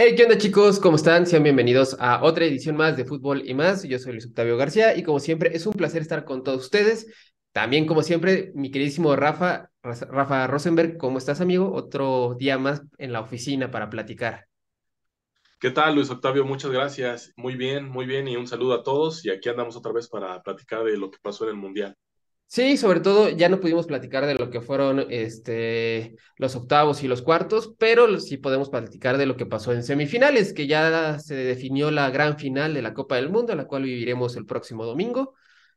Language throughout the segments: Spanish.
Hey, ¿qué onda chicos? ¿Cómo están? Sean bienvenidos a otra edición más de Fútbol y más. Yo soy Luis Octavio García y como siempre es un placer estar con todos ustedes. También como siempre, mi queridísimo Rafa, Rafa Rosenberg, ¿cómo estás amigo? Otro día más en la oficina para platicar. ¿Qué tal Luis Octavio? Muchas gracias. Muy bien, muy bien y un saludo a todos y aquí andamos otra vez para platicar de lo que pasó en el Mundial. Sí, sobre todo ya no pudimos platicar de lo que fueron este, los octavos y los cuartos, pero sí podemos platicar de lo que pasó en semifinales, que ya se definió la gran final de la Copa del Mundo, la cual viviremos el próximo domingo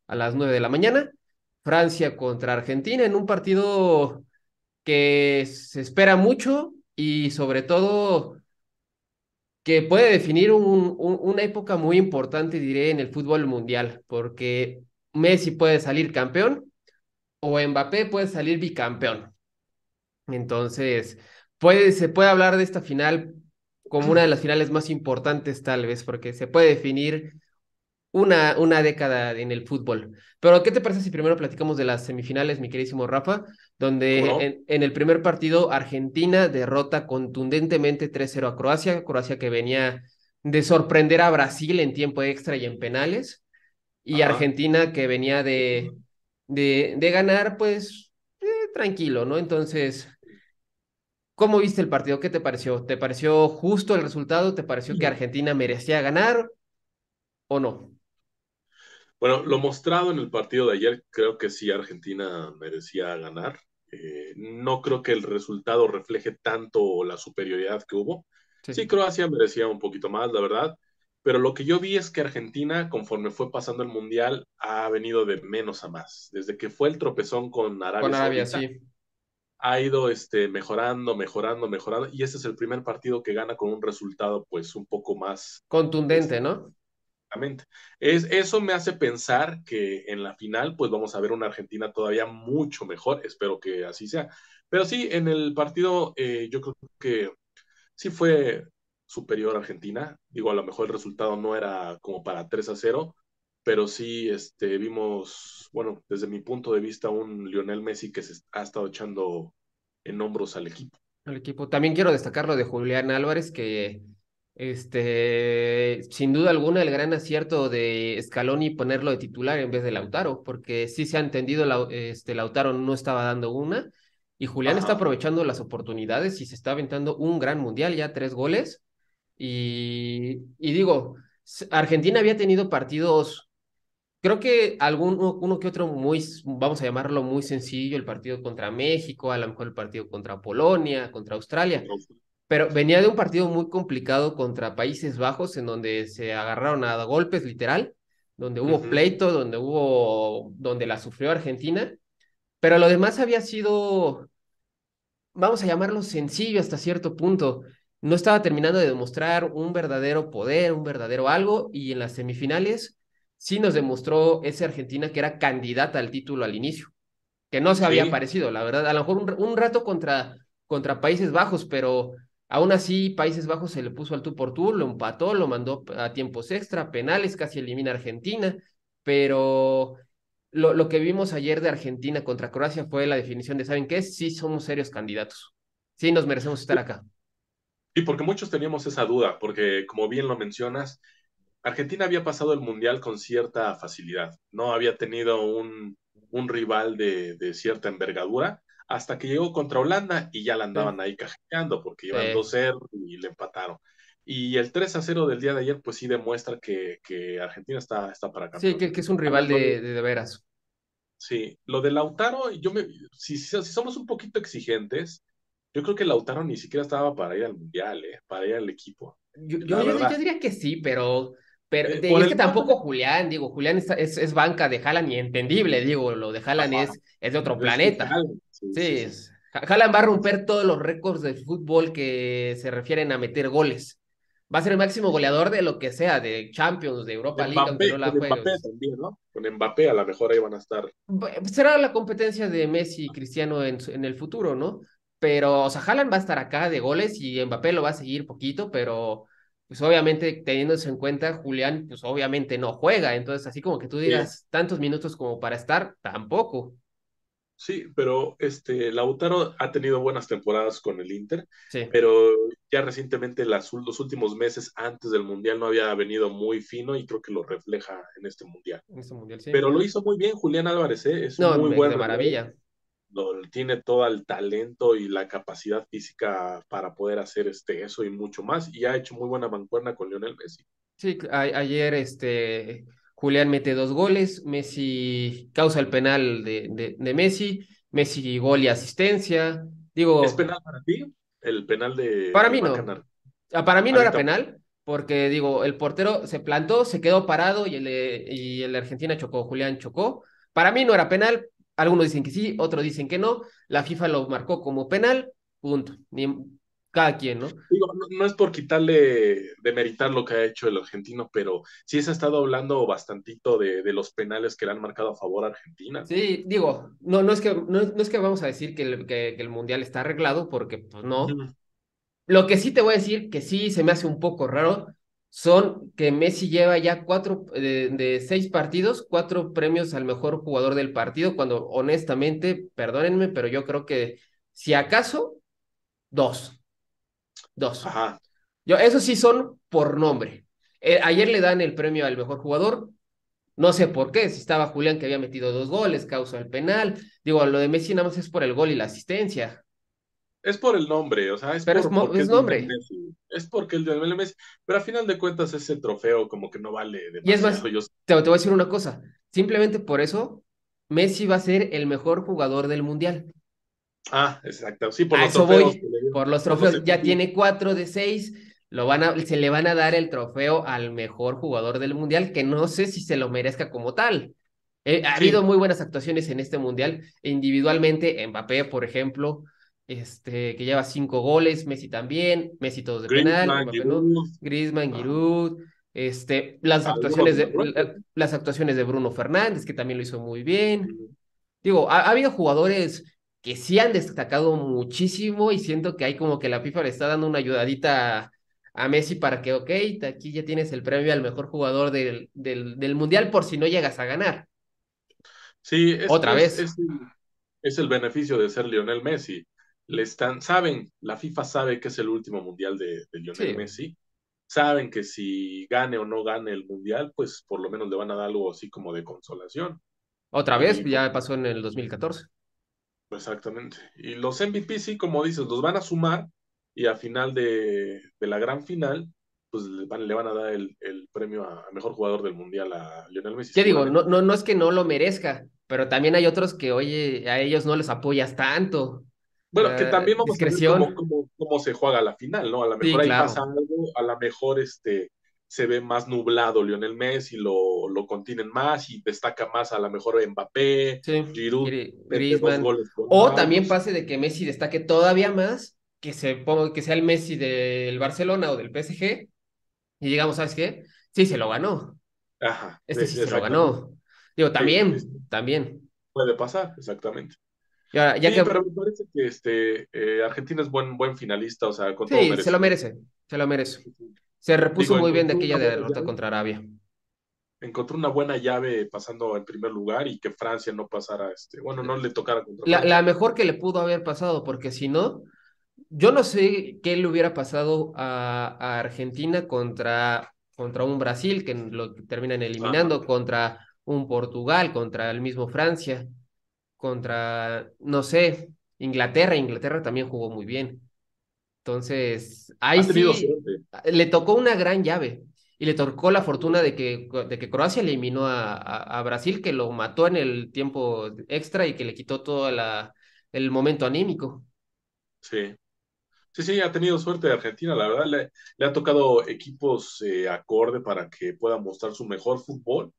a las nueve de la mañana. Francia contra Argentina en un partido que se espera mucho y sobre todo que puede definir una época muy importante, diré, en el fútbol mundial, porque Messi puede salir campeón o Mbappé puede salir bicampeón. Entonces, puede, se puede hablar de esta final como una de las finales más importantes tal vez, porque se puede definir una, una década en el fútbol. Pero, ¿qué te parece si primero platicamos de las semifinales, mi queridísimo Rafa? Donde en, en, el primer partido Argentina derrota contundentemente 3-0 a Croacia, Croacia que venía de sorprender a Brasil en tiempo extra y en penales. Y Argentina, que venía de, de, ganar, pues eh, tranquilo, ¿no? Entonces, ¿cómo viste el partido? ¿Qué te pareció? ¿Te pareció justo el resultado? ¿Te pareció que Argentina merecía ganar o no? Bueno, lo mostrado en el partido de ayer, creo que sí, Argentina merecía ganar. Eh, no creo que el resultado refleje tanto la superioridad que hubo. sí. Croacia merecía un poquito más, la verdad pero lo que yo vi es que Argentina, conforme fue pasando el Mundial, ha venido de menos a más. Desde que fue el tropezón con Arabia, con Arabia sí. ha ido este, mejorando, mejorando, mejorando, y este es el primer partido que gana con un resultado pues un poco más... Contundente, ¿no? Exactamente. Es, eso me hace pensar que en la final pues vamos a ver una Argentina todavía mucho mejor, espero que así sea. Pero sí, en el partido eh, yo creo que sí fue superior a Argentina. Digo, a lo mejor el resultado no era como para 3 a 0, pero sí este, vimos, bueno, desde mi punto de vista, un Lionel Messi que se ha estado echando en hombros al equipo. Al equipo. También quiero destacar lo de Julián Álvarez, que este, sin duda alguna, el gran acierto de Scaloni ponerlo de titular en vez de Lautaro, porque sí se ha entendido, este, Lautaro no estaba dando una, y Julián está aprovechando las oportunidades y se está aventando un gran mundial, ya tres goles, y, digo, Argentina había tenido partidos Creo que alguno uno que otro muy, vamos a llamarlo muy sencillo, el partido contra México, a lo mejor el partido contra Polonia, contra Australia, pero venía de un partido muy complicado contra Países Bajos, en donde se agarraron a golpes literal, donde hubo pleito, donde hubo, donde la sufrió Argentina, pero lo demás había sido, vamos a llamarlo sencillo hasta cierto punto no estaba terminando de demostrar un verdadero poder, un verdadero algo, y en las semifinales sí nos demostró esa Argentina que era candidata al título al inicio, que no se había parecido, la verdad, a lo mejor un, rato contra, contra Países Bajos, pero aún así Países Bajos se le puso al tú por tú, lo empató, lo mandó a tiempos extra, penales, casi elimina a Argentina, pero lo, lo que vimos ayer de Argentina contra Croacia fue la definición de, ¿saben qué? Sí somos serios candidatos, sí nos merecemos estar pues acá. Y porque muchos teníamos esa duda, porque como bien lo mencionas, Argentina había pasado el Mundial con cierta facilidad, no había tenido un, rival de, cierta envergadura hasta que llegó contra Holanda y ya la andaban ahí cajeando, porque iban 2-0 y le empataron. Y el 3 0 del día de ayer, pues sí demuestra que, Argentina está, está para acá. Sí, que, es un rival de, veras. Sí, lo de Lautaro, yo me, si, si somos un poquito exigentes, yo creo que Lautaro ni siquiera estaba para ir al mundial, eh, para ir al equipo. Yo, diría que sí, pero, pero eh, es que tampoco Julián, digo, Julián es, banca de Jalan y entendible, digo, lo de Jalan es, es de otro planeta. sí, va a romper todos los récords de fútbol que se refieren a meter goles. Va a ser el máximo goleador de lo que sea, de Champions, de Europa League, con Mbappé también, ¿no? Con Mbappé a lo mejor ahí van a estar. Será la competencia de Messi y Cristiano en, en el futuro, ¿no? pero, o sea, Haaland va a estar acá de goles y Mbappé lo va a seguir poquito, pero pues obviamente teniendo en cuenta, Julián, pues obviamente no juega, entonces así como que tú digas tantos minutos como para estar, tampoco. Sí, pero este Lautaro ha tenido buenas temporadas con el Inter, pero ya recientemente los últimos meses antes del Mundial no había venido muy fino y creo que lo refleja en este Mundial. Este pero lo hizo muy bien Julián Álvarez, ¿eh? es un no, muy de maravilla tiene todo el talento y la capacidad física para poder hacer este, eso y mucho más, y ha hecho muy buena bancuerna con Lionel Messi. Sí, ayer este, Julián mete dos goles, Messi causa el penal de, Messi, Messi gol y asistencia. Digo, ¿Es penal para ti? El penal de... Para mí no. Ah, para mí no era penal, porque digo, el portero se plantó, se quedó parado y el, y el Argentina chocó, Julián chocó. Para mí no era penal, algunos dicen que sí, otros dicen que no. La FIFA lo marcó como penal, punto. cada quien, ¿no? no, es por quitarle, de meritar lo que ha hecho el argentino, pero sí se ha estado hablando bastantito de, los penales que le han marcado a favor a Argentina. Sí, digo, no, no, es, que, no, es que vamos a decir que el, Mundial está arreglado, porque pues, no. Lo que sí te voy a decir, que sí se me hace un poco raro, son que Messi lleva ya cuatro de, seis partidos, cuatro premios al mejor jugador del partido, cuando honestamente, perdónenme, pero yo creo que si acaso, dos. Dos. Ajá. Yo, eso sí son por nombre. Eh, ayer le dan el premio al mejor jugador. No sé por qué, si estaba Julián que había metido dos goles, causa el penal. Digo, lo de Messi nada más es por el gol y la asistencia. Es por el nombre, o sea, es, por, es, nombre. es porque el de Messi, pero a final de cuentas ese trofeo como que no vale demasiado. Y es yo... te, voy a decir una cosa, simplemente por eso Messi va a ser el mejor jugador del Mundial. Ah, exacto, sí, por los trofeos. Por los trofeos, ya tiene cuatro de seis, lo van a, se le van a dar el trofeo al mejor jugador del Mundial, que no sé si se lo merezca como tal. Eh, ha habido muy buenas actuaciones en este Mundial, individualmente, Mbappé, por ejemplo, este, que lleva cinco goles, Messi también, Messi todos de penal, Giroud. Griezmann, ah. Giroud, este, las actuaciones de las actuaciones de Bruno Fernández, que también lo hizo muy bien. Digo, ha, habido jugadores que sí han destacado muchísimo y siento que hay como que la FIFA le está dando una ayudadita a, Messi para que, ok, aquí ya tienes el premio al mejor jugador del, del, Mundial por si no llegas a ganar. Sí, otra vez. es el beneficio de ser Lionel Messi le están, saben, la FIFA sabe que es el último mundial de, Lionel Messi, saben que si gane o no gane el mundial, pues por lo menos le van a dar algo así como de consolación. Otra vez, pues, ya pasó en el 2014. Exactamente. Y los MVP sí, como dices, los van a sumar y a final de, la gran final, pues le van, le van a dar el, premio a mejor jugador del mundial a Lionel Messi. Ya digo, no, no, no es que no lo merezca, pero también hay otros que, oye, a ellos no les apoyas tanto. Bueno, que también vamos a ver cómo, se juega la final, ¿no? A lo mejor ahí pasa algo, a lo mejor este, se ve más nublado Lionel Messi, lo, lo contienen más y destaca más a lo mejor Mbappé, Giroud, o también pase de que Messi destaque todavía más, que, se ponga, que sea el Messi del Barcelona o del PSG, y digamos, ¿sabes qué? Sí, se lo ganó. Ajá. Este sí, se lo ganó. Digo, también, este también. Puede pasar, exactamente que... pero me parece que este, eh, Argentina es buen, buen finalista, o sea, sí, se lo merece, se lo merece. Se repuso muy bien de aquella derrota contra Arabia. Encontró una buena llave pasando en primer lugar y que Francia no pasara, este, bueno, no le tocara contra la, mejor que le pudo haber pasado, porque si no, yo no sé qué le hubiera pasado a, Argentina contra, contra un Brasil, que lo terminan eliminando, contra un Portugal, contra el mismo Francia contra, no sé, Inglaterra. Inglaterra también jugó muy bien. Entonces, ahí sí, ah, le tocó una gran llave y le tocó la fortuna de que, de que Croacia eliminó a, a, Brasil, que lo mató en el tiempo extra y que le quitó todo la, el momento anímico. Sí. Sí, sí, ha tenido suerte Argentina, la verdad. Le, ha tocado equipos eh, acorde para que pueda mostrar su mejor fútbol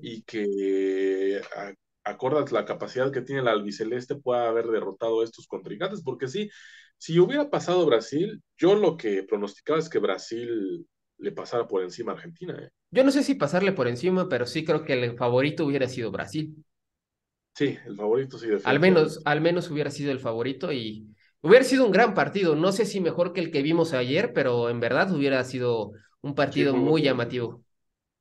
y que ah, acordas la capacidad que tiene el albiceleste, pueda haber derrotado a estos contrincantes, porque sí, si hubiera pasado Brasil, yo lo que pronosticaba es que Brasil le pasara por encima a Argentina. ¿eh? Yo no sé si pasarle por encima, pero sí creo que el favorito hubiera sido Brasil. Sí, el favorito sí. Al menos, al menos hubiera sido el favorito y hubiera sido un gran partido. No sé si mejor que el que vimos ayer, pero en verdad hubiera sido un partido muy llamativo.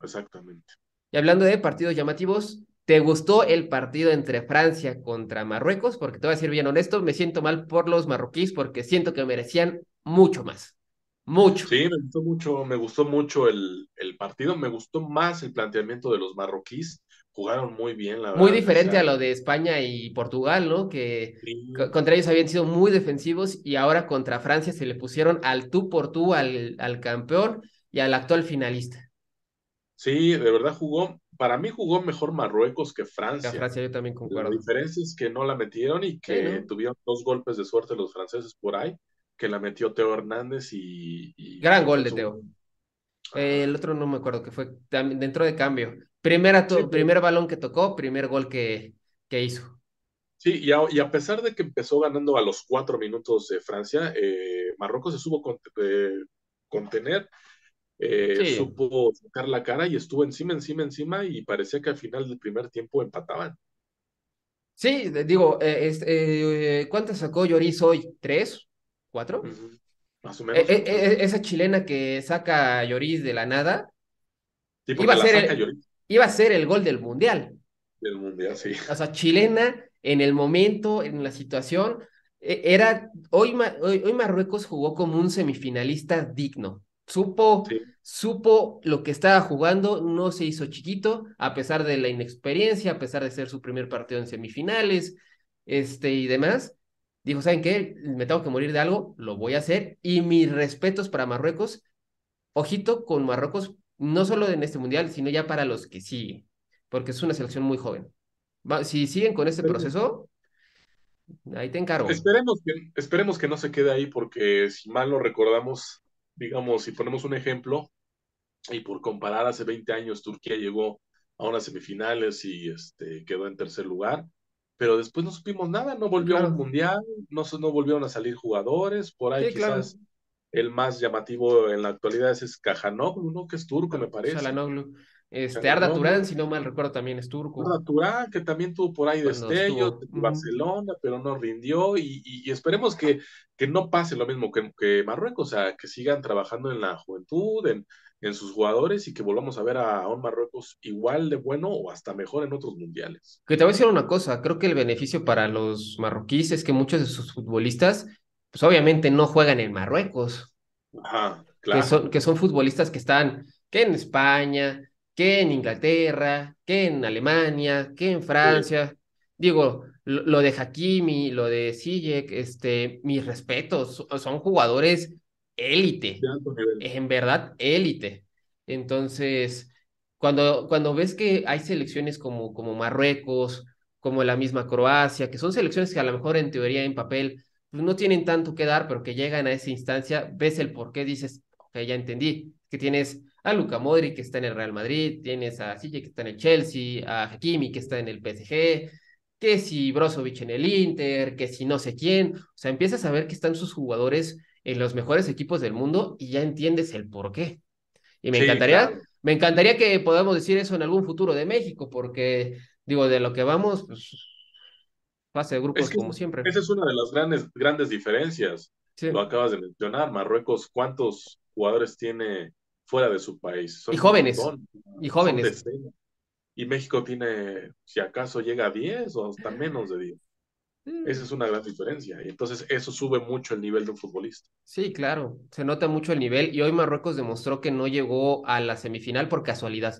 Exactamente. Y hablando de partidos llamativos, ¿Te gustó el partido entre Francia contra Marruecos? Porque te voy a decir bien honesto, me siento mal por los marroquíes porque siento que merecían mucho más. Mucho. Sí, me gustó mucho, me gustó mucho el, el partido, me gustó más el planteamiento de los marroquíes. Jugaron muy bien, la verdad. Muy diferente a lo de España y Portugal, ¿no? Que contra ellos habían sido muy defensivos y ahora contra Francia se le pusieron al tú por tú al, al campeón y al actual finalista. Sí, de verdad jugó para mí jugó mejor Marruecos que Francia. La Francia yo también concuerdo. La diferencia es que no la metieron y que tuvieron dos golpes de suerte los franceses por ahí, que la metió Teo Hernández y... Gran gol de Teo. el otro no me acuerdo, que fue dentro de cambio. Primera primer balón que tocó, primer gol que, que hizo. Sí, y a, pesar de que empezó ganando a los cuatro minutos de Francia, eh, Marruecos se supo con, eh, contener eh, supo sacar la cara y estuvo encima, encima, encima y parecía que al final del primer tiempo empataban. Sí, digo, eh, eh, ¿cuántas sacó Lloris hoy? ¿Tres? ¿Cuatro? Más o menos. esa chilena que saca Lloris de la nada. iba, a ser el, iba a ser el gol del Mundial. Del Mundial, sí. O sea, chilena en el momento, en la situación, era, hoy, hoy Marruecos jugó como un semifinalista digno. Supo, supo lo que estaba jugando, no se hizo chiquito, a pesar de la inexperiencia, a pesar de ser su primer partido en semifinales, este y demás. Dijo, ¿saben qué? Me tengo que morir de algo, lo voy a hacer. Y mis respetos para Marruecos. Ojito con Marruecos, no solo en este mundial, sino ya para los que siguen, porque es una selección muy joven. si siguen con este pues proceso, Ahí te encargo. Esperemos que, esperemos que no se quede ahí, porque si mal lo recordamos, digamos, si ponemos un ejemplo, y por comparar, hace 20 años Turquía llegó a unas semifinales y este, quedó en tercer lugar, pero después no supimos nada, no volvió al Mundial, no, no volvieron a salir jugadores, por ahí quizás el más llamativo en la actualidad es, Cajanoglu, ¿no? que es turco, me parece. Este, Arda Turán, si no mal recuerdo, también es turco. Arda Turán, que también tuvo por ahí destellos Barcelona, pero no rindió. Y, esperemos que, que, no pase lo mismo que, que, Marruecos, o sea, que sigan trabajando en la juventud, en, en sus jugadores y que volvamos a ver a un Marruecos igual de bueno o hasta mejor en otros mundiales. Que te voy a decir una cosa, creo que el beneficio para los marroquíes es que muchos de sus futbolistas, pues obviamente no juegan en Marruecos. Ajá, claro. Que son, que son futbolistas que están que en España, que en Inglaterra, que en Alemania, que en Francia. Digo, lo, de Hakimi, lo de Sijek, este, mis respetos, son jugadores élite, en verdad élite. Entonces, cuando, cuando ves que hay selecciones como, como Marruecos, como la misma Croacia, que son selecciones que a lo mejor en teoría, en papel, pues, no tienen tanto que dar, pero que llegan a esa instancia, ves el por qué dices, ok, ya entendí, que tienes a Luca Modric que está en el Real Madrid, tienes a Sille que está en el Chelsea, a Hakimi que está en el PSG, que si Brozovic en el Inter, que si no sé quién, o sea, empiezas a ver que están sus jugadores en los mejores equipos del mundo y ya entiendes el por qué. Y me encantaría, me encantaría que podamos decir eso en algún futuro de México, porque digo, de lo que vamos, pues, pasa de grupos como siempre. Esa es una de las grandes, grandes diferencias. Lo acabas de mencionar, Marruecos, ¿cuántos jugadores tiene fuera de su país. y jóvenes. y jóvenes. Y México tiene, si acaso llega a 10 o hasta menos de 10. Mm. Esa es una gran diferencia. Y entonces eso sube mucho el nivel de un futbolista. Sí, claro. Se nota mucho el nivel. Y hoy Marruecos demostró que no llegó a la semifinal por casualidad.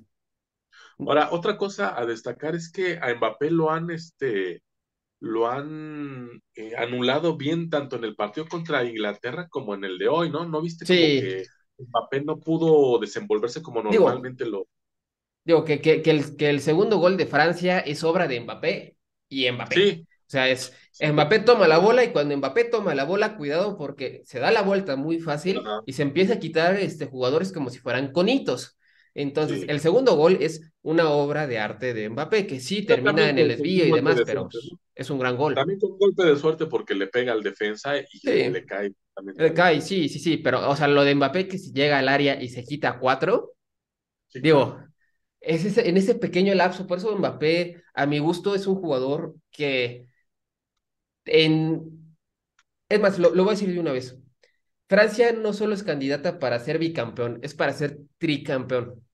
Ahora, otra cosa a destacar es que a Mbappé lo han, este, lo han eh, anulado bien tanto en el partido contra Inglaterra como en el de hoy, ¿no? ¿No viste sí. que Mbappé no pudo desenvolverse como normalmente lo. Digo, que, que, el, que el segundo gol de Francia es obra de Mbappé y Mbappé. Sí. O sea, es Mbappé toma la bola y cuando Mbappé toma la bola, cuidado porque se da la vuelta muy fácil y se empieza a quitar este, jugadores como si fueran conitos. Entonces, el segundo gol es una obra de arte de Mbappé, que sí termina en el desvío y demás, pero es un gran gol. También un golpe de suerte porque le pega al defensa y le cae. le cae, sí, sí, sí, pero o sea, lo de Mbappé que si llega al área y se quita cuatro, digo, ese, en ese pequeño lapso, por eso Mbappé, a mi gusto, es un jugador que en... Es más, lo, lo voy a decir de una vez. Francia no solo es candidata para ser bicampeón, es para ser tricampeón.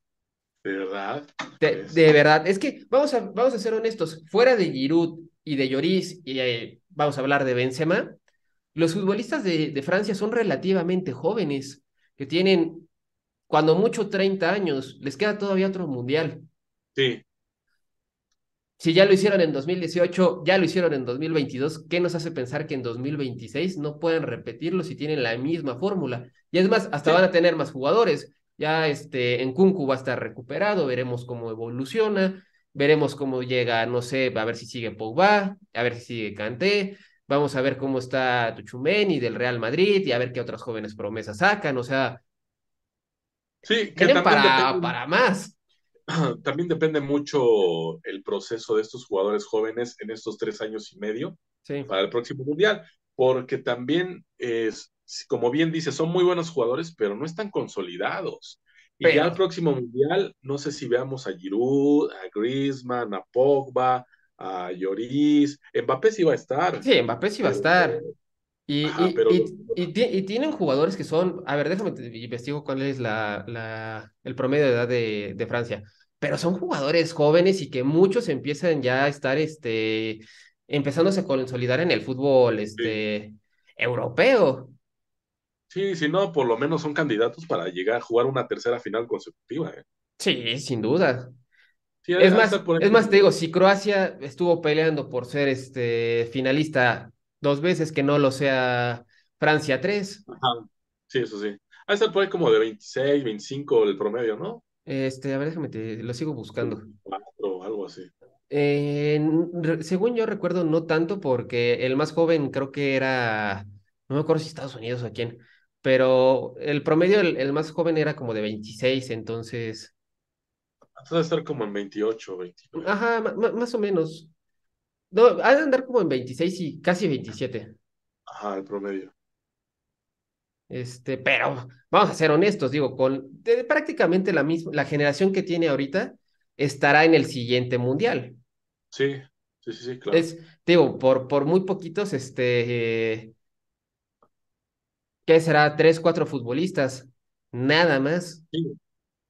De verdad. De, pues verdad. Es que vamos a, vamos a ser honestos. Fuera de Giroud y de Lloris, y eh, vamos a hablar de Benzema, los futbolistas de, Francia son relativamente jóvenes, que tienen cuando mucho 30 años. Les queda todavía otro mundial. Sí. Si ya lo hicieron en 2018, ya lo hicieron en 2022, ¿qué nos hace pensar que en 2026 no pueden repetirlo si tienen la misma fórmula? Y es más, hasta van a tener más jugadores ya este, en Kunku va a estar recuperado, veremos cómo evoluciona, veremos cómo llega, no sé, a ver si sigue Pogba, a ver si sigue Kanté, vamos a ver cómo está Tuchumeni del Real Madrid y a ver qué otras jóvenes promesas sacan, o sea, sí, para, para más. También depende mucho el proceso de estos jugadores jóvenes en estos tres años y medio para el próximo Mundial, porque también es, como bien dice, son muy buenos jugadores, pero no están consolidados. Y ya el próximo mundial, no sé si veamos a Giroud, a Griezmann, a Pogba, a Lloris. Mbappé sí va a estar. Sí, Mbappé sí va a estar. Y, tienen jugadores que son, a ver, déjame investigo cuál es la, el promedio de edad de, Francia, pero son jugadores jóvenes y que muchos empiezan ya a estar, este, empezándose a consolidar en el fútbol, este, europeo. Sí, si no, por lo menos son candidatos para llegar a jugar una tercera final consecutiva. ¿eh? Sí, sin duda. es, más, es más, te digo, si Croacia estuvo peleando por ser este finalista dos veces, que no lo sea Francia tres. Ajá. Sí, eso sí. Ha estar por ahí como de 26, 25 el promedio, ¿no? Este, a ver, déjame, lo sigo buscando. Cuatro, algo así. según yo recuerdo, no tanto, porque el más joven creo que era, no me acuerdo si Estados Unidos o a quién, pero el promedio, el, más joven era como de 26, entonces... Ha de estar como en 28, 29. Ajá, más o menos. No, ha de andar como en 26 y casi 27. Ajá, el promedio. Este, pero vamos a ser honestos, digo, con prácticamente la misma, la generación que tiene ahorita estará en el siguiente mundial. Sí, sí, sí, claro. Es, digo, por, por muy poquitos, este, eh, ¿qué será? Tres, cuatro futbolistas, nada más.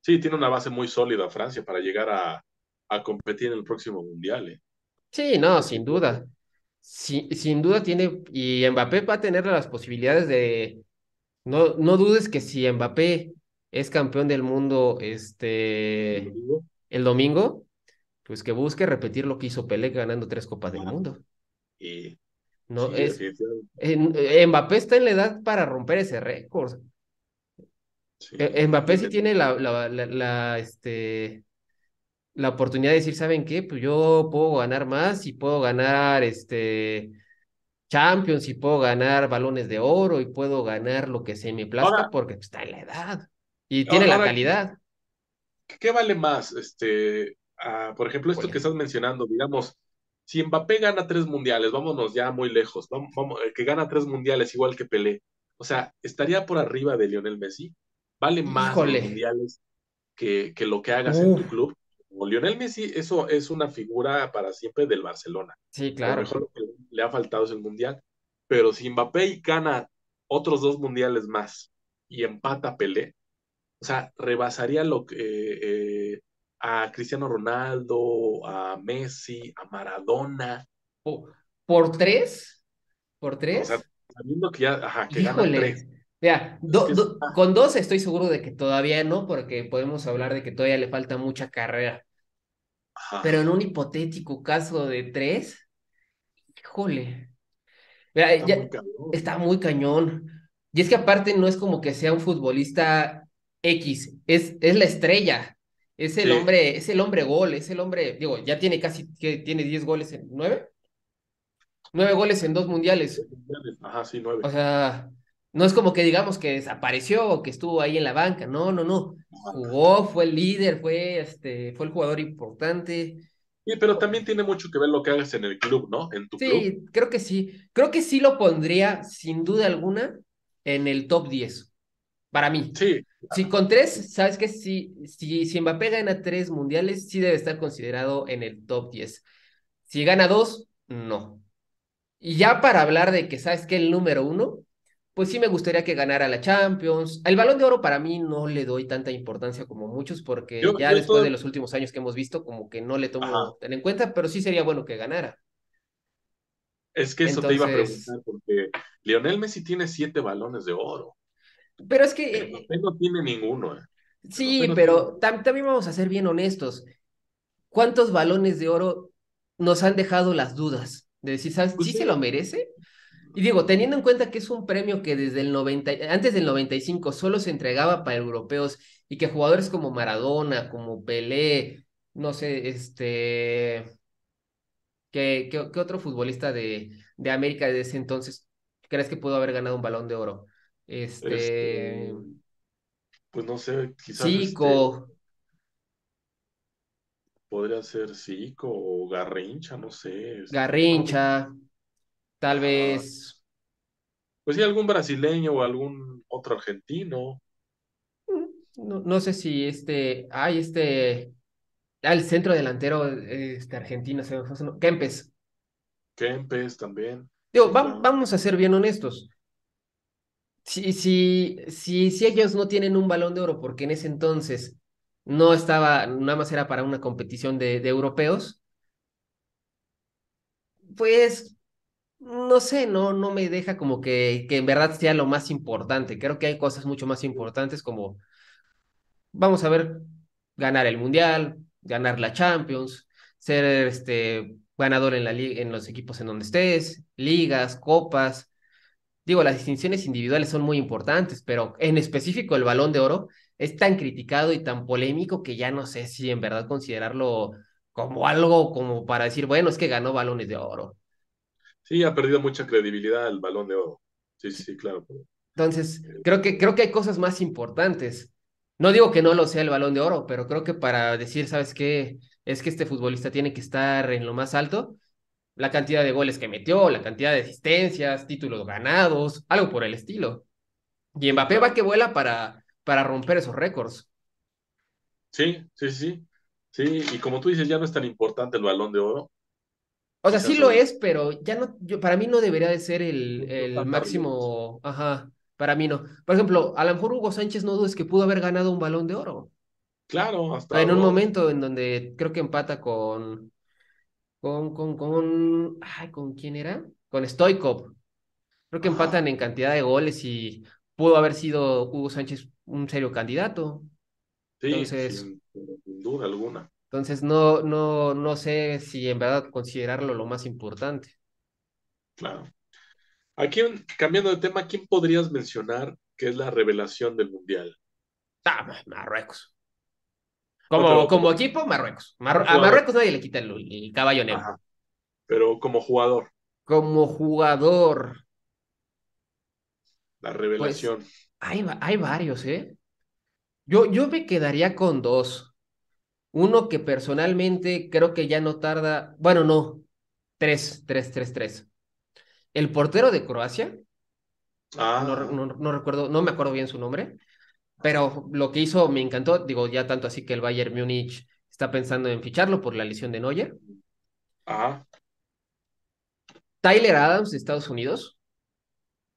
Sí. tiene una base muy sólida Francia para llegar a, a competir en el próximo Mundial. ¿eh? Sí, no, sin duda. Sí, sin duda tiene, y Mbappé va a tener las posibilidades de, no, no dudes que si Mbappé es campeón del mundo este el domingo, pues que busque repetir lo que hizo Pelé ganando tres copas del mundo. No, es, en, eh, Mbappé está en la edad para romper ese récord. Eh, Mbappé sí tiene la, la, este, la oportunidad de decir, ¿saben qué? Pues yo puedo ganar más y puedo ganar este, Champions y puedo ganar balones de oro y puedo ganar lo que se me plazca porque está en la edad y tiene la calidad. ¿qué, vale más? Este, por ejemplo, esto que pues estás mencionando, digamos, si Mbappé gana tres mundiales, vámonos ya muy lejos, que gana tres mundiales igual que Pelé, o sea, estaría por arriba de Lionel Messi, vale más los mundiales que, que, lo que hagas en tu club. O Lionel Messi, eso es una figura para siempre del Barcelona. Sí, claro. A lo mejor que le ha faltado es el mundial, pero si Mbappé gana otros dos mundiales más y empata Pelé, o sea, rebasaría lo que eh, eh, a Cristiano Ronaldo, a Messi, a Maradona. ¿Por tres? ¿Por tres? sabiendo que ya, ajá, que ganan tres. con dos estoy seguro de que todavía no, porque podemos hablar de que todavía le falta mucha carrera. Pero en un hipotético caso de tres, híjole. está, muy cañón. Y es que aparte no es como que sea un futbolista X, es, es la estrella. Es el hombre, es el hombre gol, es el hombre, digo, ya tiene casi, que tiene 10 goles en 9. 9 goles en dos mundiales. Ajá, sí, 9. O sea, no es como que digamos que desapareció o que estuvo ahí en la banca, no, no, no. Jugó, fue el líder, fue este, fue el jugador importante. Sí, pero también tiene mucho que ver lo que hagas en el club, ¿no? En tu sí, creo que sí. Creo que sí lo pondría, sin duda alguna, en el top 10 para mí. Sí. Si con tres, sabes que si, si, Mbappé gana tres mundiales, sí debe estar considerado en el top 10. Si gana dos, no. Y ya para hablar de que, ¿sabes qué? El número uno, pues sí me gustaría que ganara la Champions. El balón de oro para mí no le doy tanta importancia como muchos, porque ya después de los últimos años que hemos visto, como que no le tomo tan en cuenta, pero sí sería bueno que ganara. Es que eso te iba a preguntar, porque Lionel Messi tiene siete balones de oro. Pero es que... Eh, eh, no tiene ninguno. Eh. Sí, pero también vamos a ser bien honestos. ¿Cuántos balones de oro nos han dejado las dudas? De decir, ¿sabes? Pues ¿Sí, se lo merece? Y digo, teniendo en cuenta que es un premio que desde el 90, antes del 95 solo se entregaba para europeos y que jugadores como Maradona, como Pelé, no sé, este, ¿qué, qué, otro futbolista de, de América de ese entonces crees que pudo haber ganado un balón de oro? Este, este. pues no sé, quizás. Este Zico. podría ser Zico o Garrincha, no sé. Este, Garrincha, tal vez. Pues sí, algún brasileño o algún otro argentino. No, no sé si este. Ay, este. Al centro delantero este, argentino, se Kempes. Kempes también. Digo, vamos a ser bien honestos si, si ellos no tienen un balón de oro, porque en ese entonces no estaba, nada más era para una competición de, europeos, pues no sé, no, no me deja como que, que en verdad sea lo más importante. Creo que hay cosas mucho más importantes como, vamos a ver, ganar el Mundial, ganar la Champions, ser este, ganador en, la, en los equipos en donde estés, ligas, copas, Digo, las distinciones individuales son muy importantes, pero en específico el balón de oro es tan criticado y tan polémico que ya no sé si en verdad considerarlo como algo como para decir, bueno, es que ganó balones de oro. Sí, ha perdido mucha credibilidad el balón de oro. Sí, sí, claro. Entonces, eh, creo que, creo que hay cosas más importantes. No digo que no lo sea el balón de oro, pero creo que para decir, ¿sabes qué? Es que este futbolista tiene que estar en lo más alto, la cantidad de goles que metió, la cantidad de asistencias, títulos ganados, algo por el estilo. Y Mbappé va que vuela para, para romper esos récords. Sí, sí, sí. Sí, y como tú dices, ya no es tan importante el balón de oro. O sea, sí lo es, pero ya no, yo, para mí no debería de ser el, máximo, ajá, para mí no. Por ejemplo, a lo mejor Hugo Sánchez no dudes que pudo haber ganado un balón de oro. Claro, hasta. En un momento en donde creo que empata con, con, con, con, ay, ¿con quién era? Con Stoikov. Creo que ah. empatan en cantidad de goles y pudo haber sido Hugo Sánchez un serio candidato. Sí, entonces, sin, duda alguna. Entonces no, no, no sé si en verdad considerarlo lo más importante. Claro. Aquí, cambiando de tema, ¿quién podrías mencionar que es la revelación del Mundial? Ah, Marruecos. Como, equipo, Marruecos. a Marruecos nadie le quita el, caballo negro. Pero como jugador. Como jugador. La pues, revelación. hay, varios, ¿eh? Yo, yo me quedaría con dos. Uno que personalmente creo que ya no tarda. Bueno, no. Tres, tres, tres, tres. El portero de Croacia. Ah. no, recuerdo, no me acuerdo bien su nombre pero lo que hizo me encantó, digo, ya tanto así que el Bayern Múnich está pensando en ficharlo por la lesión de Neuer. Ajá. Tyler Adams de Estados Unidos.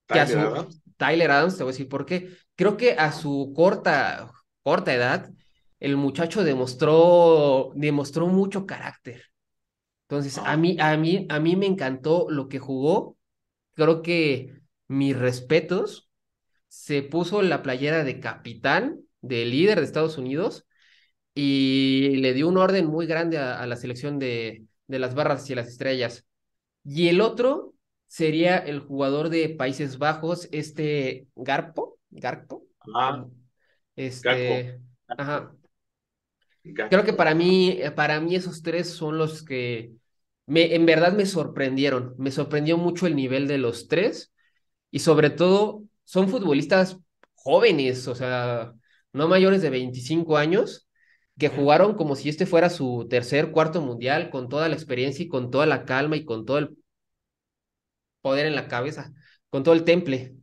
Tyler, Adams. Tyler Adams, te voy a decir por qué. Creo que a su corta, corta edad, el muchacho demostró, demostró mucho carácter. Entonces, a ah. mí, a mí me encantó lo que jugó. Creo que mis respetos se puso la playera de capitán, de líder de Estados Unidos, y le dio un orden muy grande a, la selección de, de las barras y las estrellas. Y el otro sería el jugador de Países Bajos, este Garpo, Garpo. este, ajá. Creo que para mí, para mí esos tres son los que me, en verdad me sorprendieron. Me sorprendió mucho el nivel de los tres y sobre todo son futbolistas jóvenes, o sea, no mayores de 25 años, que jugaron como si este fuera su tercer, cuarto mundial, con toda la experiencia y con toda la calma y con todo el poder en la cabeza, con todo el temple.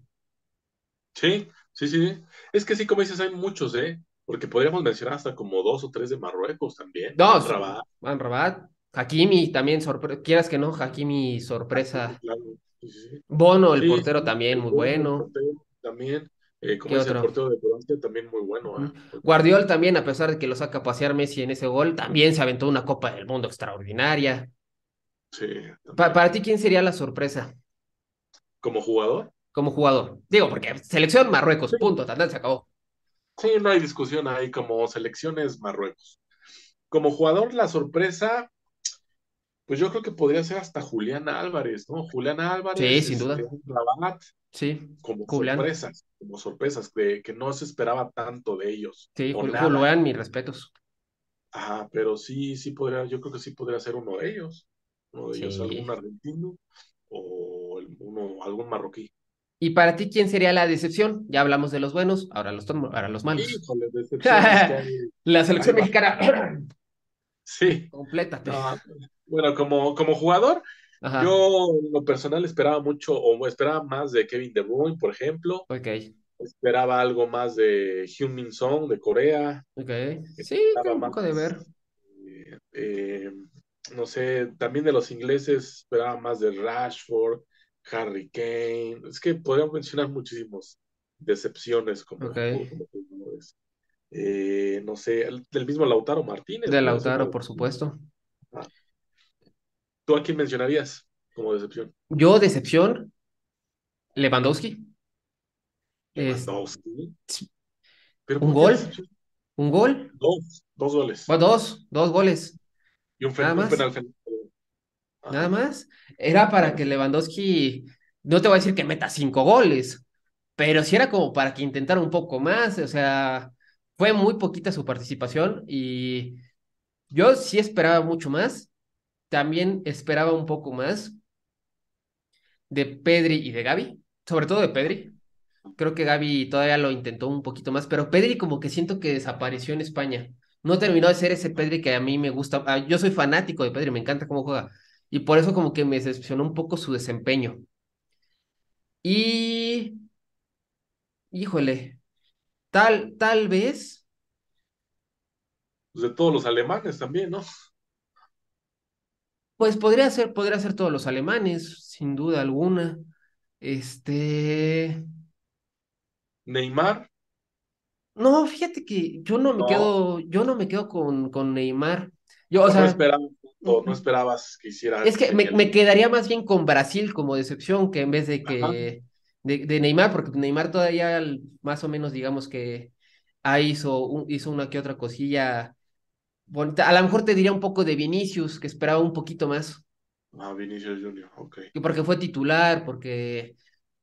Sí, sí, sí. Es que sí, como dices, hay muchos, ¿eh? Porque podríamos decir hasta como dos o tres de Marruecos también. Dos. Rabat. Van Rabat. Hakimi también, Quieras que no, Hakimi sorpresa. claro. Bono, el portero también, muy bueno. También. como portero de también muy bueno. Guardiol también, a pesar de que lo saca a pasear Messi en ese gol, también se aventó una Copa del Mundo extraordinaria. Sí. para ti, ¿quién sería la sorpresa? ¿Como jugador? Como jugador. Digo, porque selección Marruecos, punto, tal, se acabó. Sí, no hay discusión ahí, como selecciones Marruecos. Como jugador, la sorpresa, pues yo creo que podría ser hasta Julián Álvarez, ¿no? Julián Álvarez. Sí, sin duda. Este, sí. Como sorpresas, como sorpresas, que, no se esperaba tanto de ellos. Sí, Julián, mis respetos. Ah, pero sí, sí podría, yo creo que sí podría ser uno de ellos. Uno de ellos, algún argentino o uno, algún marroquí. ¿Y para ti quién sería la decepción? Ya hablamos de los buenos, ahora los, ahora los malos. Híjole, La selección mexicana. sí. Completa. Bueno, como, como jugador, yo en lo personal esperaba mucho, o esperaba más de Kevin De Bruyne, por ejemplo. Ok. Esperaba algo más de Hyun Min Song de Corea. Ok. Sí, un poco de ver. Eh, eh, no sé, también de los ingleses esperaba más de Rashford, Harry Kane. Es que podríamos mencionar muchísimos decepciones como, eh, no sé, del mismo Lautaro Martínez. De Lautaro, por supuesto. Ah. ¿Tú a quién mencionarías como decepción? Yo, decepción, Lewandowski. Lewandowski. ¿Un gol? ¿Un gol? Dos, dos goles. dos, dos goles. Y un, Nada más. penal. Nada más. Era para que Lewandowski, no te voy a decir que meta cinco goles, pero sí era como para que intentara un poco más. O sea, fue muy poquita su participación y yo sí esperaba mucho más. También esperaba un poco más de Pedri y de Gaby, sobre todo de Pedri. Creo que Gaby todavía lo intentó un poquito más, pero Pedri como que siento que desapareció en España. No terminó de ser ese Pedri que a mí me gusta. Ah, yo soy fanático de Pedri, me encanta cómo juega. Y por eso como que me decepcionó un poco su desempeño. Y... Híjole, tal, tal vez. Pues de todos los alemanes también, ¿no? Pues podría ser, podría ser todos los alemanes, sin duda alguna. Este. Neymar. No, fíjate que yo no me quedo, yo no me quedo con, con Neymar. Yo, no, o sea, esperaba, no, esperabas que hiciera. Es que me, quedaría más bien con Brasil como decepción que en vez de que de, Neymar, porque Neymar todavía más o menos digamos que ha hizo, hizo una que otra cosilla a lo mejor te diría un poco de Vinicius, que esperaba un poquito más. Ah, Vinicius Junior, ok. Porque fue titular, porque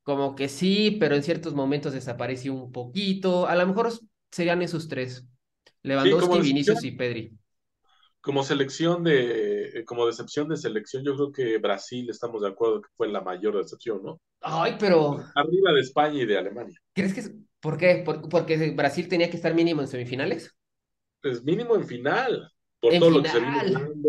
como que sí, pero en ciertos momentos desapareció un poquito. A lo mejor serían esos tres. Lewandowski, Vinicius y Pedri. Como selección de, eh, como decepción de selección, yo creo que Brasil estamos de acuerdo que fue la mayor decepción, ¿no? Ay, pero. Arriba de España y de Alemania. ¿Crees que ¿Por qué? ¿Por... porque Brasil tenía que estar mínimo en semifinales es pues, mínimo en final, por todo lo que se vino jugando,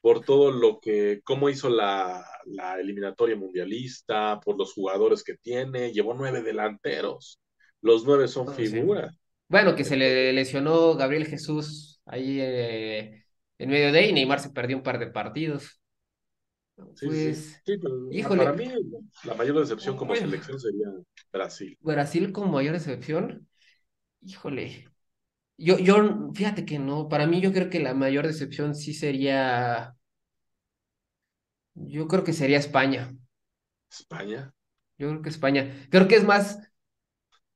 por todo lo que, cómo hizo la, la eliminatoria mundialista, por los jugadores que tiene, llevó nueve delanteros, los nueve son oh, figuras. Bueno, que se le lesionó Gabriel Jesús ahí eh, en medio de ahí, Neymar se perdió un par de partidos. pues, híjole. Para mí, la mayor decepción como selección sería Brasil. Brasil como mayor decepción, híjole. Yo, yo, fíjate que no, para mí yo creo que la mayor decepción sí sería, yo creo que sería España. España. Yo creo que España. Creo que es más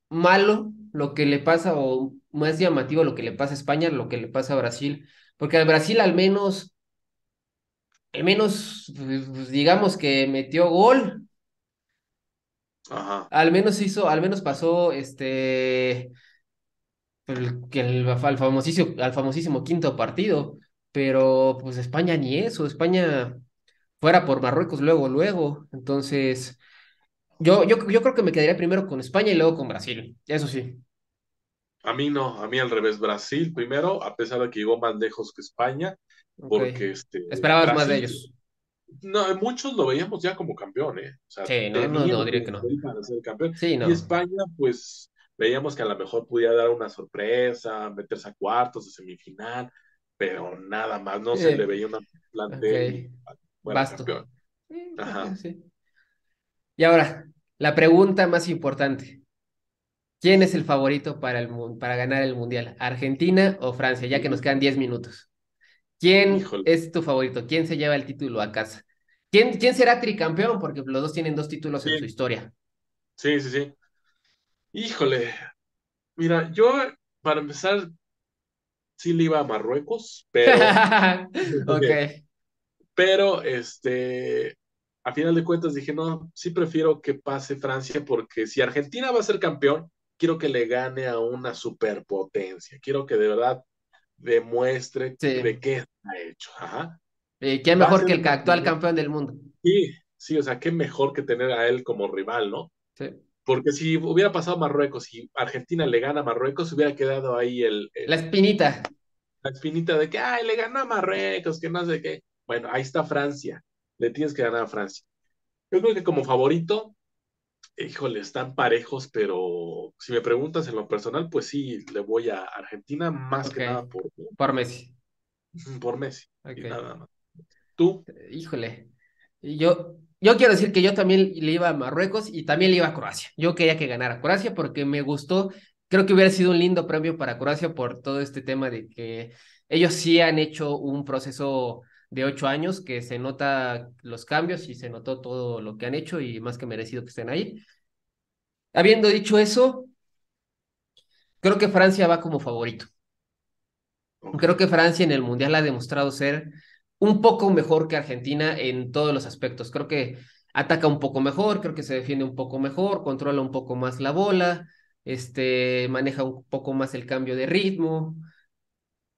malo lo que le pasa o más llamativo lo que le pasa a España, lo que le pasa a Brasil, porque al Brasil al menos, al menos, pues, pues, digamos que metió gol. Ajá. Al menos hizo, al menos pasó, este, el, al, famosísimo, al famosísimo quinto partido, pero pues España ni eso, España fuera por Marruecos luego, luego, entonces yo, yo, yo creo que me quedaría primero con España y luego con Brasil, eso sí. A mí no, a mí al revés, Brasil primero, a pesar de que llegó más lejos que España, porque este... Esperabas más de ellos. No, muchos lo veíamos ya como campeón, ¿eh? sí, no, no, diría que no. Y España, pues, veíamos que a lo mejor podía dar una sorpresa, meterse a cuartos, de semifinal, pero nada más, no se eh, le veía una plantilla. Y ahora, la pregunta más importante. ¿Quién es el favorito para, el, para ganar el Mundial? ¿Argentina o Francia? Ya que nos quedan 10 minutos. ¿Quién es tu favorito? ¿Quién se lleva el título a casa? ¿Quién, quién será tricampeón? Porque los dos tienen dos títulos en su historia. Sí, sí, sí. Híjole, mira, yo para empezar sí le iba a Marruecos, pero... Pero, este, a final de cuentas dije, no, sí prefiero que pase Francia porque si Argentina va a ser campeón, quiero que le gane a una superpotencia, quiero que de verdad demuestre de qué está hecho. Ajá. ¿Y quién mejor que el actual campeón del mundo? Sí, sí, o sea, qué mejor que tener a él como rival, ¿no? Sí. Porque si hubiera pasado Marruecos y Argentina le gana a Marruecos, hubiera quedado ahí el, La espinita. La espinita de que, ay, le ganó a Marruecos, que no sé qué. Bueno, ahí está Francia. Le tienes que ganar a Francia. Yo creo que como favorito, híjole, están parejos, pero si me preguntas en lo personal, pues sí, le voy a Argentina más que nada por... Por Messi. Por Messi. Y nada más. ¿Tú? Híjole. Y Yo, yo quiero decir que yo también le iba a Marruecos y también le iba a Croacia. Yo quería que ganara Croacia porque me gustó. Creo que hubiera sido un lindo premio para Croacia por todo este tema de que ellos sí han hecho un proceso de ocho años que se nota los cambios y se notó todo lo que han hecho y más que merecido que estén ahí. Habiendo dicho eso, creo que Francia va como favorito. Creo que Francia en el Mundial ha demostrado ser un poco mejor que Argentina en todos los aspectos. Creo que ataca un poco mejor, creo que se defiende un poco mejor, controla un poco más la bola, este, maneja un poco más el cambio de ritmo,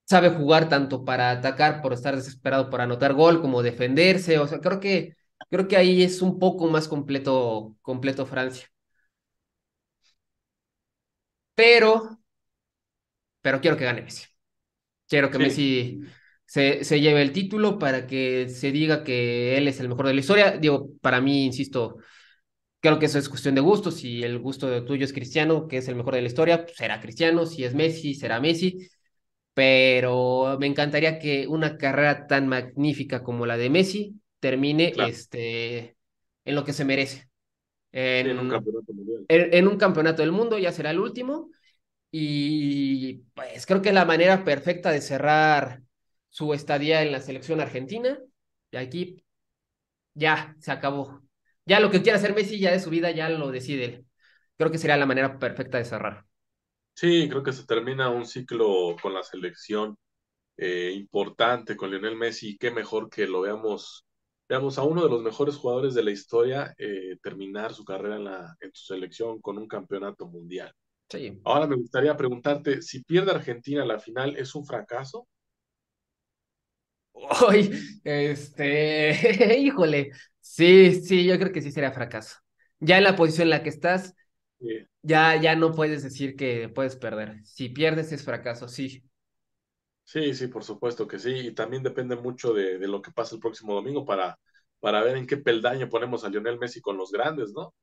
sabe jugar tanto para atacar, por estar desesperado por anotar gol, como defenderse. O sea, creo que, creo que ahí es un poco más completo, completo Francia. Pero, pero quiero que gane Messi. Quiero que Messi se, se lleve el título para que se diga que él es el mejor de la historia. Digo, para mí, insisto, creo que eso es cuestión de gusto. Si el gusto de tuyo es Cristiano, que es el mejor de la historia, pues, será Cristiano. Si es Messi, será Messi. Pero me encantaría que una carrera tan magnífica como la de Messi termine este, en lo que se merece. En, un campeonato En, en, un campeonato del mundo, ya será el último. Y pues creo que la manera perfecta de cerrar su estadía en la selección argentina. Y aquí ya se acabó. Ya lo que quiera hacer Messi ya de su vida ya lo decide Creo que sería la manera perfecta de cerrar. Sí, creo que se termina un ciclo con la selección eh, importante, con Lionel Messi. Qué mejor que lo veamos, veamos a uno de los mejores jugadores de la historia eh, terminar su carrera en, la, en su selección con un campeonato mundial. Ahora me gustaría preguntarte, si pierde Argentina la final, ¿es un fracaso? hoy este, híjole, sí, sí, yo creo que sí sería fracaso. Ya en la posición en la que estás, ya, ya no puedes decir que puedes perder. Si pierdes es fracaso, sí. Sí, sí, por supuesto que sí. Y también depende mucho de, de lo que pasa el próximo domingo para, para ver en qué peldaño ponemos a Lionel Messi con los grandes, ¿no?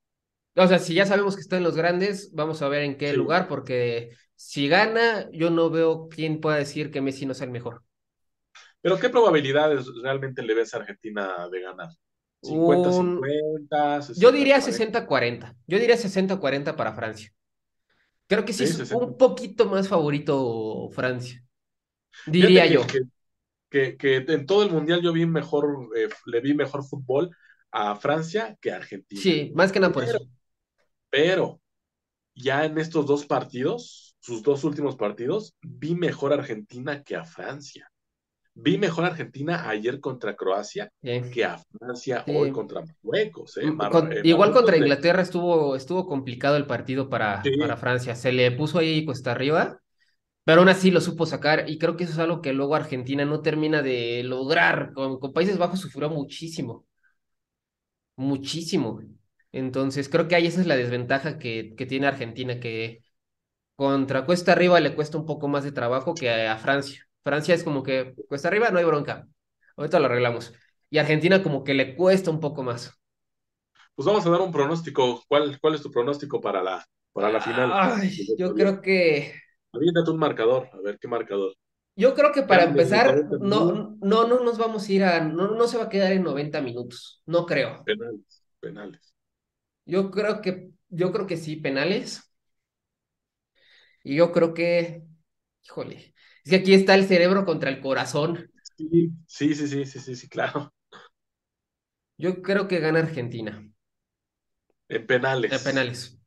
O sea, si ya sabemos que está en los grandes, vamos a ver en qué lugar, porque si gana, yo no veo quién pueda decir que Messi no sea el mejor. Pero ¿qué probabilidades realmente le ves a Argentina de ganar? 50, 50, Yo diría 60-40. Yo diría 60-40 para Francia. Creo que sí, es un poquito más favorito Francia. Diría yo. Que, en todo el mundial yo vi mejor, eh, le vi mejor fútbol a Francia que a Argentina. Sí, más que nada por eso. Pero ya en estos dos partidos, sus dos últimos partidos, vi mejor a Argentina que a Francia. Vi mejor Argentina ayer contra Croacia que a Francia hoy contra Marruecos. ¿eh? Mm, eh, igual contra Inglaterra estuvo, estuvo complicado el partido para, para Francia. Se le puso ahí cuesta arriba, pero aún así lo supo sacar y creo que eso es algo que luego Argentina no termina de lograr. Con, Países Bajos sufrió muchísimo, muchísimo. Entonces creo que ahí esa es la desventaja que, que tiene Argentina, que contra cuesta arriba le cuesta un poco más de trabajo que a Francia. Francia es como que cuesta arriba, no hay bronca. Ahorita lo arreglamos. Y Argentina como que le cuesta un poco más. Pues vamos a dar un pronóstico. ¿Cuál, cuál es tu pronóstico para la, para la final? Ay, yo creo que... un marcador, a ver qué marcador. Yo creo que para empezar, no, no, no nos vamos a ir a, no, no se va a quedar en 90 minutos, no creo. Penales, penales. Yo creo que, yo creo que sí, penales. Y yo creo que, híjole, es que aquí está el cerebro contra el corazón. Sí, sí, sí, sí, sí, sí, claro. Yo creo que gana Argentina. En penales. En penales.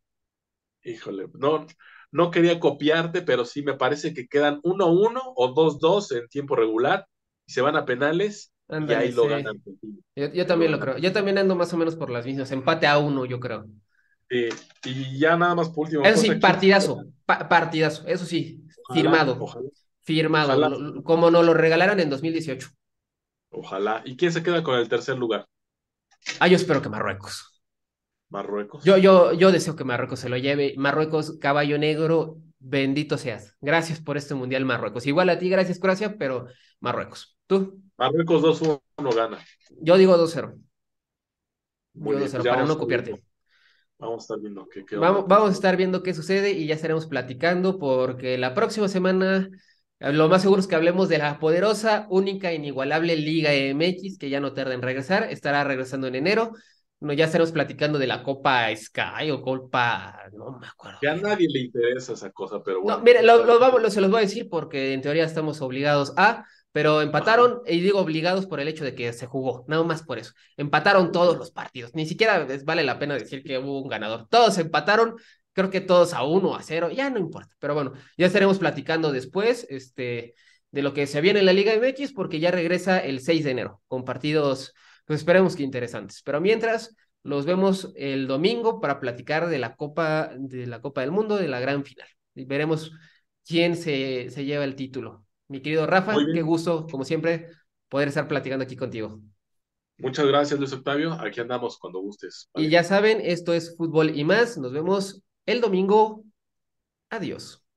Híjole, no, no quería copiarte, pero sí me parece que quedan 1-1 o 2-2 en tiempo regular y se van a penales y ahí lo ganan. Yo, también lo, creo. Yo también ando más o menos por las mismas. Empate a uno, yo creo. Sí, y ya nada más por último. Eso sí, partidazo. partidazo, eso sí, firmado. Firmado. Como no lo regalaron en 2018. Ojalá. ¿Y quién se queda con el tercer lugar? Ah, yo espero que Marruecos. Marruecos. Yo, yo, yo deseo que Marruecos se lo lleve. Marruecos, caballo negro, bendito seas. Gracias por este Mundial Marruecos. Igual a ti, gracias Croacia, pero Marruecos. ¿Tú? Marruecos 2-1 gana. Yo digo 2-0. Muy 2-0 para no copiarte. Vamos a estar viendo qué, vamos a estar viendo qué sucede y ya estaremos platicando porque la próxima semana lo más seguro es que hablemos de la poderosa, única, e inigualable Liga MX, que ya no tarda en regresar, estará regresando en enero. No, ya estaremos platicando de la Copa Sky o Copa, no me acuerdo. Ya a nadie le interesa esa cosa, pero bueno. No, mire vamos, se los voy a decir porque en teoría estamos obligados a, pero empataron, y digo obligados por el hecho de que se jugó, nada más por eso. Empataron todos los partidos, ni siquiera vale la pena decir que hubo un ganador. Todos empataron, creo que todos a uno, a cero, ya no importa. Pero bueno, ya estaremos platicando después este, de lo que se viene en la Liga MX, porque ya regresa el 6 de enero, con partidos, pues esperemos que interesantes. Pero mientras, los vemos el domingo para platicar de la Copa, de la Copa del Mundo, de la gran final. Y veremos quién se, se lleva el título. Mi querido Rafa, qué gusto, como siempre, poder estar platicando aquí contigo. Muchas gracias, Luis Octavio. Aquí andamos cuando gustes. Y ya saben, esto es Fútbol y más. Nos vemos el domingo. Adiós.